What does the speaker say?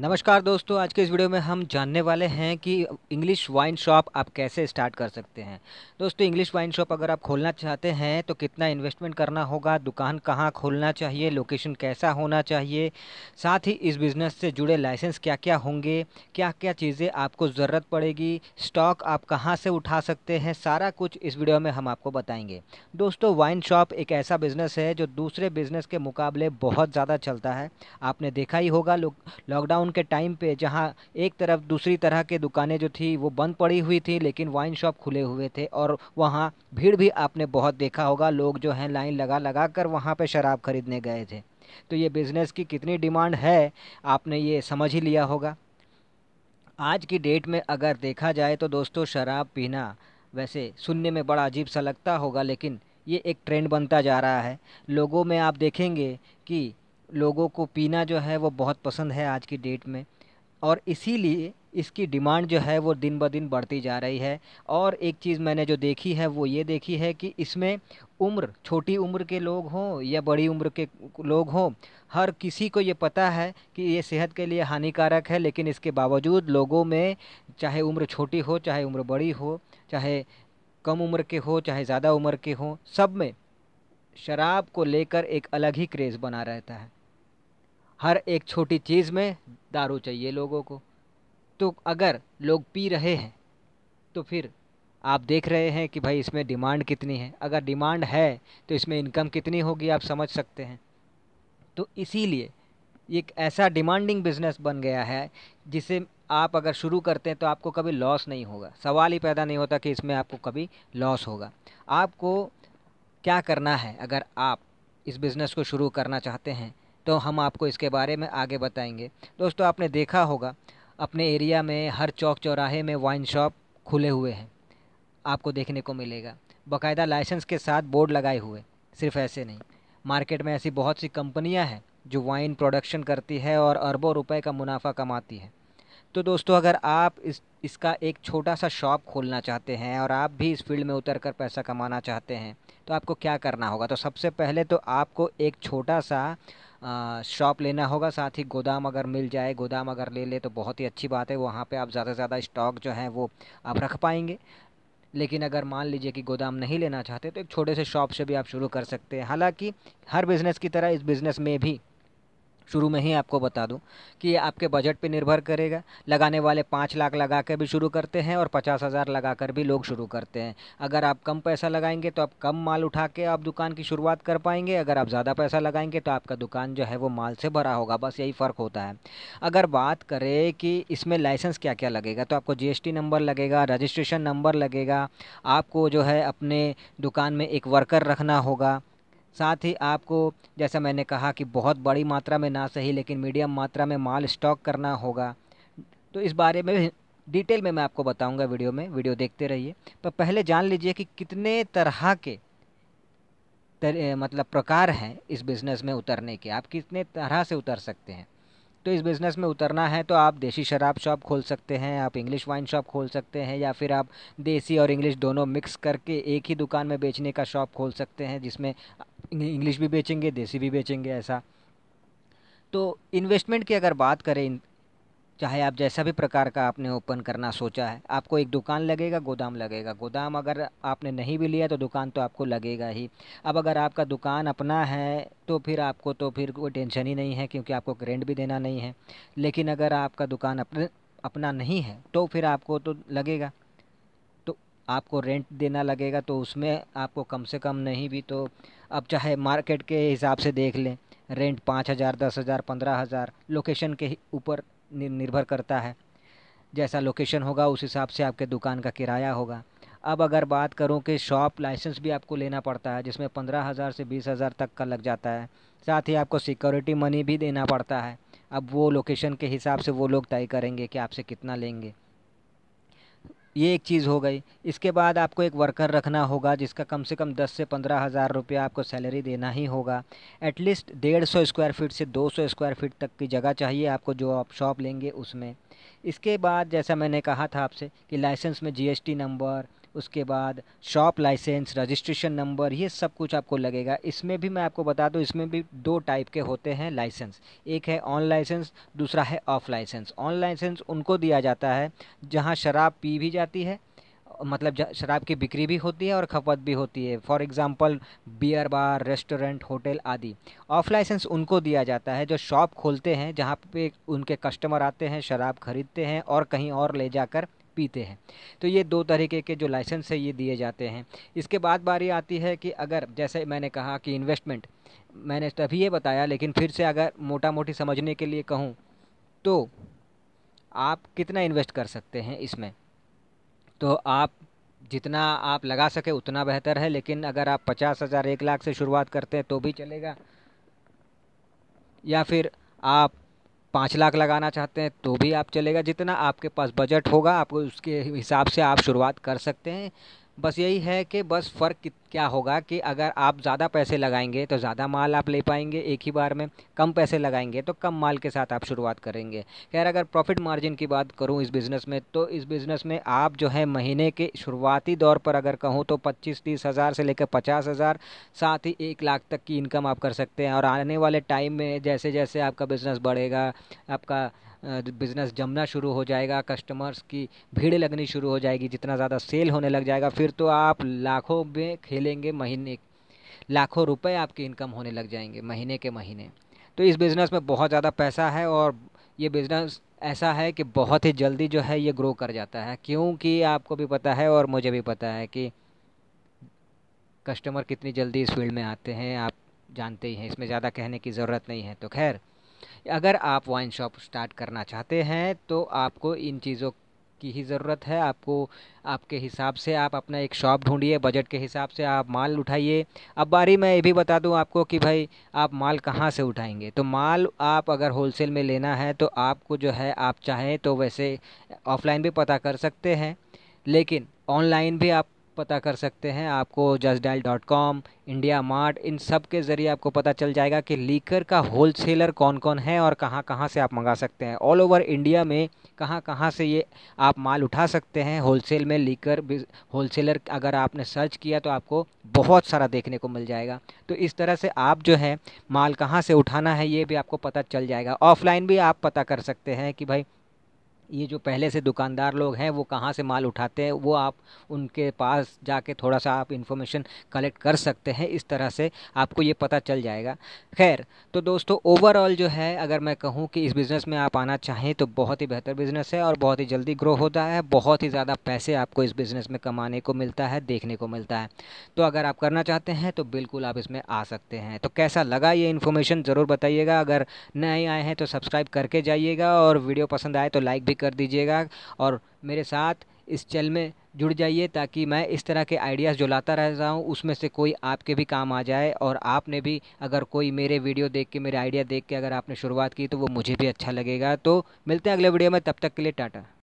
नमस्कार दोस्तों आज के इस वीडियो में हम जानने वाले हैं कि इंग्लिश वाइन शॉप आप कैसे स्टार्ट कर सकते हैं दोस्तों इंग्लिश वाइन शॉप अगर आप खोलना चाहते हैं तो कितना इन्वेस्टमेंट करना होगा दुकान कहाँ खोलना चाहिए लोकेशन कैसा होना चाहिए साथ ही इस बिज़नेस से जुड़े लाइसेंस क्या क्या होंगे क्या क्या चीज़ें आपको ज़रूरत पड़ेगी स्टॉक आप कहाँ से उठा सकते हैं सारा कुछ इस वीडियो में हम आपको बताएँगे दोस्तों वाइन शॉप एक ऐसा बिज़नेस है जो दूसरे बिज़नेस के मुकाबले बहुत ज़्यादा चलता है आपने देखा ही होगा लॉकडाउन के टाइम पे जहाँ एक तरफ दूसरी तरह के दुकानें जो थी वो बंद पड़ी हुई थी लेकिन वाइन शॉप खुले हुए थे और वहाँ भीड़ भी आपने बहुत देखा होगा लोग जो हैं लाइन लगा लगा कर वहाँ पर शराब खरीदने गए थे तो ये बिज़नेस की कितनी डिमांड है आपने ये समझ ही लिया होगा आज की डेट में अगर देखा जाए तो दोस्तों शराब पीना वैसे सुनने में बड़ा अजीब सा लगता होगा लेकिन ये एक ट्रेंड बनता जा रहा है लोगों में आप देखेंगे कि लोगों को पीना जो है वो बहुत पसंद है आज की डेट में और इसीलिए इसकी डिमांड जो है वो दिन ब दिन बढ़ती जा रही है और एक चीज़ मैंने जो देखी है वो ये देखी है कि इसमें उम्र छोटी उम्र के लोग हों या बड़ी उम्र के लोग हों हर किसी को ये पता है कि ये सेहत के लिए हानिकारक है लेकिन इसके बावजूद लोगों में चाहे उम्र छोटी हो चाहे उम्र बड़ी हो चाहे कम उम्र के हो चाहे ज़्यादा उम्र के हों सब में शराब को लेकर एक अलग ही क्रेज़ बना रहता है हर एक छोटी चीज़ में दारू चाहिए लोगों को तो अगर लोग पी रहे हैं तो फिर आप देख रहे हैं कि भाई इसमें डिमांड कितनी है अगर डिमांड है तो इसमें इनकम कितनी होगी आप समझ सकते हैं तो इसीलिए एक ऐसा डिमांडिंग बिजनेस बन गया है जिसे आप अगर शुरू करते हैं तो आपको कभी लॉस नहीं होगा सवाल ही पैदा नहीं होता कि इसमें आपको कभी लॉस होगा आपको क्या करना है अगर आप इस बिज़नेस को शुरू करना चाहते हैं तो हम आपको इसके बारे में आगे बताएंगे दोस्तों आपने देखा होगा अपने एरिया में हर चौक चौराहे में वाइन शॉप खुले हुए हैं आपको देखने को मिलेगा बाकायदा लाइसेंस के साथ बोर्ड लगाए हुए सिर्फ ऐसे नहीं मार्केट में ऐसी बहुत सी कंपनियां हैं जो वाइन प्रोडक्शन करती है और अरबों रुपए का मुनाफा कमाती है तो दोस्तों अगर आप इस इसका एक छोटा सा शॉप खोलना चाहते हैं और आप भी इस फील्ड में उतर कर पैसा कमाना चाहते हैं तो आपको क्या करना होगा तो सबसे पहले तो आपको एक छोटा सा शॉप लेना होगा साथ ही गोदाम अगर मिल जाए गोदाम अगर ले ले तो बहुत ही अच्छी बात है वहाँ पे आप ज़्यादा से ज़्यादा स्टॉक जो है वो आप रख पाएंगे लेकिन अगर मान लीजिए कि गोदाम नहीं लेना चाहते तो एक छोटे से शॉप से भी आप शुरू कर सकते हैं हालांकि हर बिज़नेस की तरह इस बिज़नेस में भी शुरू में ही आपको बता दूं कि आपके बजट पे निर्भर करेगा लगाने वाले पाँच लाख लगा कर भी शुरू करते हैं और पचास हज़ार लगा कर भी लोग शुरू करते हैं अगर आप कम पैसा लगाएंगे तो आप कम माल उठा के आप दुकान की शुरुआत कर पाएंगे अगर आप ज़्यादा पैसा लगाएंगे तो आपका दुकान जो है वो माल से भरा होगा बस यही फ़र्क होता है अगर बात करें कि इसमें लाइसेंस क्या क्या लगेगा तो आपको जी नंबर लगेगा रजिस्ट्रेशन नंबर लगेगा आपको जो है अपने दुकान में एक वर्कर रखना होगा साथ ही आपको जैसा मैंने कहा कि बहुत बड़ी मात्रा में ना सही लेकिन मीडियम मात्रा में माल स्टॉक करना होगा तो इस बारे में डिटेल में मैं आपको बताऊंगा वीडियो में वीडियो देखते रहिए पर पहले जान लीजिए कि कितने तरह के तर, मतलब प्रकार हैं इस बिज़नेस में उतरने के आप कितने तरह से उतर सकते हैं तो इस बिज़नेस में उतरना है तो आप देसी शराब शॉप खोल सकते हैं आप इंग्लिश वाइन शॉप खोल सकते हैं या फिर आप देसी और इंग्लिश दोनों मिक्स करके एक ही दुकान में बेचने का शॉप खोल सकते हैं जिसमें इंग्लिश भी बेचेंगे देसी भी बेचेंगे ऐसा तो इन्वेस्टमेंट की अगर बात करें चाहे आप जैसा भी प्रकार का आपने ओपन करना सोचा है आपको एक दुकान लगेगा गोदाम लगेगा गोदाम अगर आपने नहीं भी लिया तो दुकान तो आपको लगेगा ही अब अगर आपका दुकान अपना है तो फिर आपको तो फिर कोई टेंशन ही नहीं है क्योंकि आपको रेंट भी देना नहीं है लेकिन अगर आपका दुकान अपने अपना नहीं है तो फिर आपको तो लगेगा आपको रेंट देना लगेगा तो उसमें आपको कम से कम नहीं भी तो अब चाहे मार्केट के हिसाब से देख लें रेंट पाँच हज़ार दस हज़ार पंद्रह हज़ार लोकेशन के ऊपर निर्भर करता है जैसा लोकेशन होगा उस हिसाब से आपके दुकान का किराया होगा अब अगर बात करूं कि शॉप लाइसेंस भी आपको लेना पड़ता है जिसमें पंद्रह हज़ार से बीस हज़ार तक का लग जाता है साथ ही आपको सिक्योरिटी मनी भी देना पड़ता है अब वो लोकेशन के हिसाब से वो लोग तय करेंगे कि आपसे कितना लेंगे ये एक चीज़ हो गई इसके बाद आपको एक वर्कर रखना होगा जिसका कम से कम दस से पंद्रह हज़ार रुपया आपको सैलरी देना ही होगा एटलीस्ट डेढ़ सौ स्क्वायर फीट से दो सौ स्क्वायर फीट तक की जगह चाहिए आपको जो आप शॉप लेंगे उसमें इसके बाद जैसा मैंने कहा था आपसे कि लाइसेंस में जीएसटी नंबर उसके बाद शॉप लाइसेंस रजिस्ट्रेशन नंबर ये सब कुछ आपको लगेगा इसमें भी मैं आपको बता दूँ इसमें भी दो टाइप के होते हैं लाइसेंस एक है ऑन लाइसेंस दूसरा है ऑफ लाइसेंस ऑन लाइसेंस उनको दिया जाता है जहाँ शराब पी भी जाती है मतलब शराब की बिक्री भी होती है और खपत भी होती है for example beer bar restaurant hotel आदि ऑफ लाइसेंस उनको दिया जाता है जो शॉप खोलते हैं जहाँ पे उनके कस्टमर आते हैं शराब खरीदते हैं और कहीं और ले जाकर पीते हैं तो ये दो तरीके के जो लाइसेंस है ये दिए जाते हैं इसके बाद बारी आती है कि अगर जैसे मैंने कहा कि इन्वेस्टमेंट मैंने तभी ये बताया लेकिन फिर से अगर मोटा मोटी समझने के लिए कहूँ तो आप कितना इन्वेस्ट कर सकते हैं इसमें तो आप जितना आप लगा सके उतना बेहतर है लेकिन अगर आप पचास हज़ार एक लाख से शुरुआत करते हैं तो भी चलेगा या फिर आप पाँच लाख लगाना चाहते हैं तो भी आप चलेगा जितना आपके पास बजट होगा आपको उसके हिसाब से आप शुरुआत कर सकते हैं बस यही है कि बस फ़र्क क्या होगा कि अगर आप ज़्यादा पैसे लगाएंगे तो ज़्यादा माल आप ले पाएंगे एक ही बार में कम पैसे लगाएंगे तो कम माल के साथ आप शुरुआत करेंगे खैर अगर प्रॉफिट मार्जिन की बात करूँ इस बिज़नेस में तो इस बिज़नेस में आप जो है महीने के शुरुआती दौर पर अगर कहूँ तो पच्चीस तीस हज़ार से लेकर पचास हज़ार साथ ही एक लाख तक की इनकम आप कर सकते हैं और आने वाले टाइम में जैसे जैसे आपका बिज़नेस बढ़ेगा आपका बिज़नेस जमना शुरू हो जाएगा कस्टमर्स की भीड़ लगनी शुरू हो जाएगी जितना ज़्यादा सेल होने लग जाएगा फिर तो आप लाखों में खेल मिलेंगे महीने लाखों रुपए आपकी इनकम होने लग जाएंगे महीने के महीने तो इस बिज़नेस में बहुत ज़्यादा पैसा है और ये बिज़नेस ऐसा है कि बहुत ही जल्दी जो है ये ग्रो कर जाता है क्योंकि आपको भी पता है और मुझे भी पता है कि कस्टमर कितनी जल्दी इस फील्ड में आते हैं आप जानते ही हैं इसमें ज़्यादा कहने की ज़रूरत नहीं है तो खैर अगर आप वाइन शॉप स्टार्ट करना चाहते हैं तो आपको इन चीज़ों की ही ज़रूरत है आपको आपके हिसाब से आप अपना एक शॉप ढूंढिए बजट के हिसाब से आप माल उठाइए अब बारी मैं ये भी बता दूं आपको कि भाई आप माल कहाँ से उठाएंगे तो माल आप अगर होलसेल में लेना है तो आपको जो है आप चाहें तो वैसे ऑफ़लाइन भी पता कर सकते हैं लेकिन ऑनलाइन भी आप पता कर सकते हैं आपको Justdial dial dot com IndiaMART इन सब के ज़रिए आपको पता चल जाएगा कि लीकर का होलसेलर कौन कौन है और कहाँ कहाँ से आप मंगा सकते हैं ऑल ओवर इंडिया में कहाँ कहाँ से ये आप माल उठा सकते हैं होलसेल में लीकर होलसेलर अगर आपने सर्च किया तो आपको बहुत सारा देखने को मिल जाएगा तो इस तरह से आप जो है माल कहाँ से उठाना है ये भी आपको पता चल जाएगा ऑफलाइन भी आप पता कर सकते हैं कि भाई ये जो पहले से दुकानदार लोग हैं वो कहाँ से माल उठाते हैं वो आप उनके पास जाके थोड़ा सा आप इन्फॉर्मेशन कलेक्ट कर सकते हैं इस तरह से आपको ये पता चल जाएगा खैर तो दोस्तों ओवरऑल जो है अगर मैं कहूँ कि इस बिज़नेस में आप आना चाहें तो बहुत ही बेहतर बिज़नेस है और बहुत ही जल्दी ग्रो होता है बहुत ही ज़्यादा पैसे आपको इस बिज़नेस में कमाने को मिलता है देखने को मिलता है तो अगर आप करना चाहते हैं तो बिल्कुल आप इसमें आ सकते हैं तो कैसा लगा ये इन्फॉर्मेशन ज़रूर बताइएगा अगर नए आए हैं तो सब्सक्राइब करके जाइएगा और वीडियो पसंद आए तो लाइक भी कर दीजिएगा और मेरे साथ इस चैनल में जुड़ जाइए ताकि मैं इस तरह के आइडियाज़ जो लाता रहता हूँ उसमें से कोई आपके भी काम आ जाए और आपने भी अगर कोई मेरे वीडियो देख के मेरे आइडिया देख के अगर आपने शुरुआत की तो वो मुझे भी अच्छा लगेगा तो मिलते हैं अगले वीडियो में तब तक के लिए टाटा